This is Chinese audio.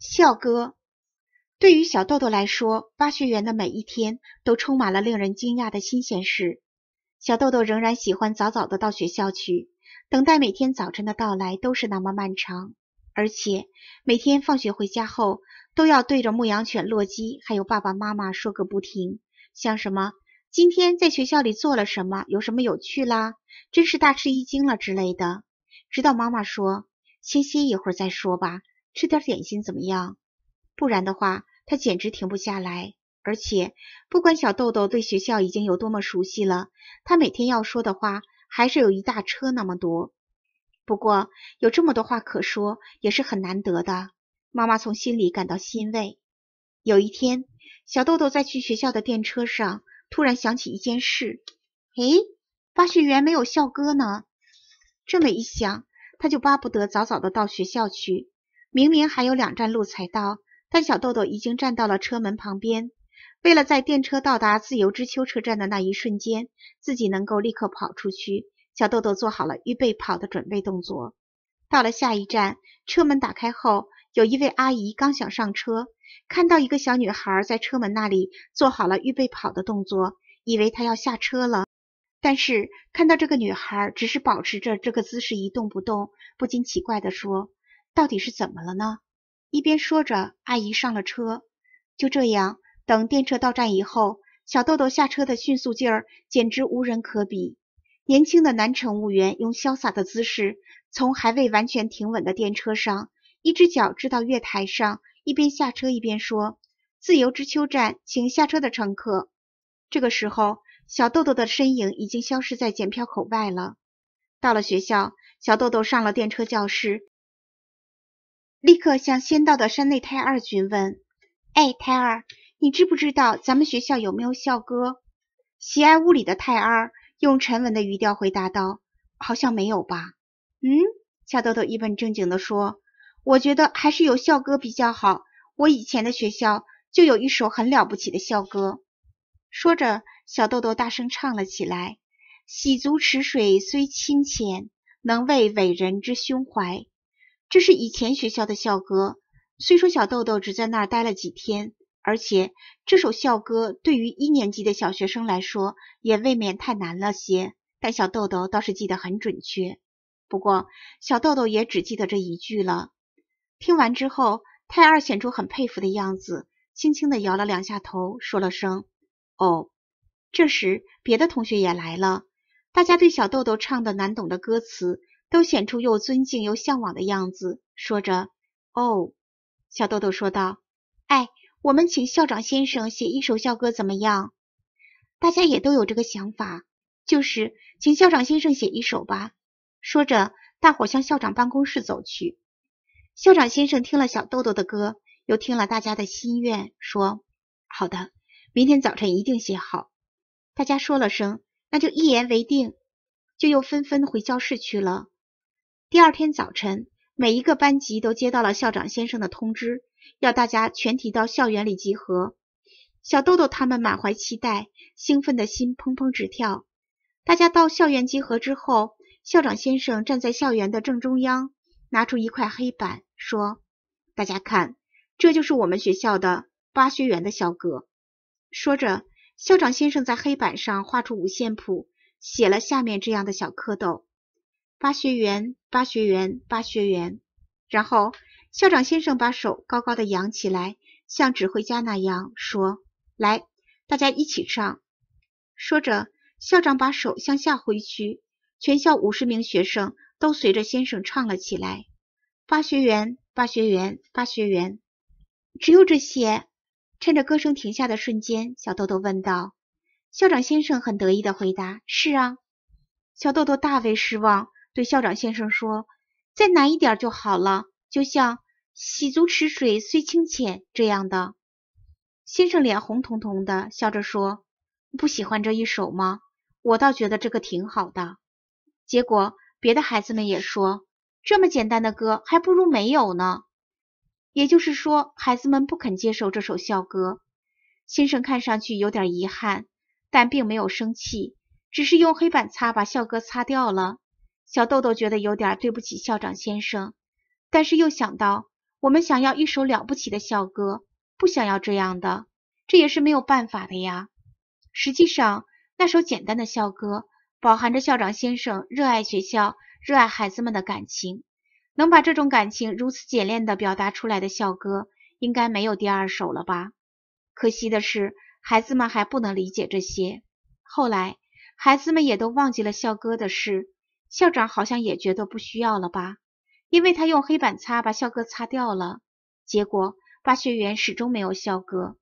校歌。对于小豆豆来说，巴学园的每一天都充满了令人惊讶的新鲜事。小豆豆仍然喜欢早早的到学校去，等待每天早晨的到来都是那么漫长。而且每天放学回家后，都要对着牧羊犬洛基，还有爸爸妈妈说个不停，像什么今天在学校里做了什么，有什么有趣啦，真是大吃一惊了之类的。直到妈妈说先歇一会儿再说吧。吃点点心怎么样？不然的话，他简直停不下来。而且，不管小豆豆对学校已经有多么熟悉了，他每天要说的话还是有一大车那么多。不过，有这么多话可说也是很难得的。妈妈从心里感到欣慰。有一天，小豆豆在去学校的电车上，突然想起一件事：诶，发学员没有校歌呢。这么一想，他就巴不得早早的到学校去。明明还有两站路才到，但小豆豆已经站到了车门旁边。为了在电车到达自由之丘车站的那一瞬间，自己能够立刻跑出去，小豆豆做好了预备跑的准备动作。到了下一站，车门打开后，有一位阿姨刚想上车，看到一个小女孩在车门那里做好了预备跑的动作，以为她要下车了。但是看到这个女孩只是保持着这个姿势一动不动，不禁奇怪地说。到底是怎么了呢？一边说着，阿姨上了车。就这样，等电车到站以后，小豆豆下车的迅速劲儿简直无人可比。年轻的男乘务员用潇洒的姿势，从还未完全停稳的电车上，一只脚支到月台上，一边下车一边说：“自由之丘站，请下车的乘客。”这个时候，小豆豆的身影已经消失在检票口外了。到了学校，小豆豆上了电车教室。立刻向先到的山内泰二询问：“哎，泰二，你知不知道咱们学校有没有校歌？”喜爱物理的泰二用沉稳的语调回答道：“好像没有吧。”嗯，小豆豆一本正经地说：“我觉得还是有校歌比较好。我以前的学校就有一首很了不起的校歌。”说着，小豆豆大声唱了起来：“洗足池水虽清浅，能为伟人之胸怀。”这是以前学校的校歌。虽说小豆豆只在那儿待了几天，而且这首校歌对于一年级的小学生来说也未免太难了些，但小豆豆倒是记得很准确。不过，小豆豆也只记得这一句了。听完之后，太二显出很佩服的样子，轻轻地摇了两下头，说了声“哦”。这时，别的同学也来了，大家对小豆豆唱的难懂的歌词。都显出又尊敬又向往的样子，说着：“哦。”小豆豆说道：“哎，我们请校长先生写一首校歌怎么样？”大家也都有这个想法，就是请校长先生写一首吧。说着，大伙向校长办公室走去。校长先生听了小豆豆的歌，又听了大家的心愿，说：“好的，明天早晨一定写好。”大家说了声：“那就一言为定。”就又纷纷回教室去了。第二天早晨，每一个班级都接到了校长先生的通知，要大家全体到校园里集合。小豆豆他们满怀期待，兴奋的心砰砰直跳。大家到校园集合之后，校长先生站在校园的正中央，拿出一块黑板，说：“大家看，这就是我们学校的巴学园的小歌。”说着，校长先生在黑板上画出五线谱，写了下面这样的小蝌蚪。八学员，八学员，八学员。然后校长先生把手高高的扬起来，像指挥家那样说：“来，大家一起唱。”说着，校长把手向下挥去，全校五十名学生都随着先生唱了起来。八学员，八学员，八学员。只有这些。趁着歌声停下的瞬间，小豆豆问道：“校长先生，很得意的回答：是啊。”小豆豆大为失望。对校长先生说：“再难一点就好了，就像‘洗足池水虽清浅’这样的。”先生脸红彤彤的，笑着说：“不喜欢这一首吗？我倒觉得这个挺好的。”结果，别的孩子们也说：“这么简单的歌，还不如没有呢。”也就是说，孩子们不肯接受这首校歌。先生看上去有点遗憾，但并没有生气，只是用黑板擦把校歌擦掉了。小豆豆觉得有点对不起校长先生，但是又想到我们想要一首了不起的校歌，不想要这样的，这也是没有办法的呀。实际上，那首简单的校歌饱含着校长先生热爱学校、热爱孩子们的感情，能把这种感情如此简练的表达出来的校歌，应该没有第二首了吧？可惜的是，孩子们还不能理解这些。后来，孩子们也都忘记了校歌的事。校长好像也觉得不需要了吧，因为他用黑板擦把校歌擦掉了，结果八学员始终没有校歌。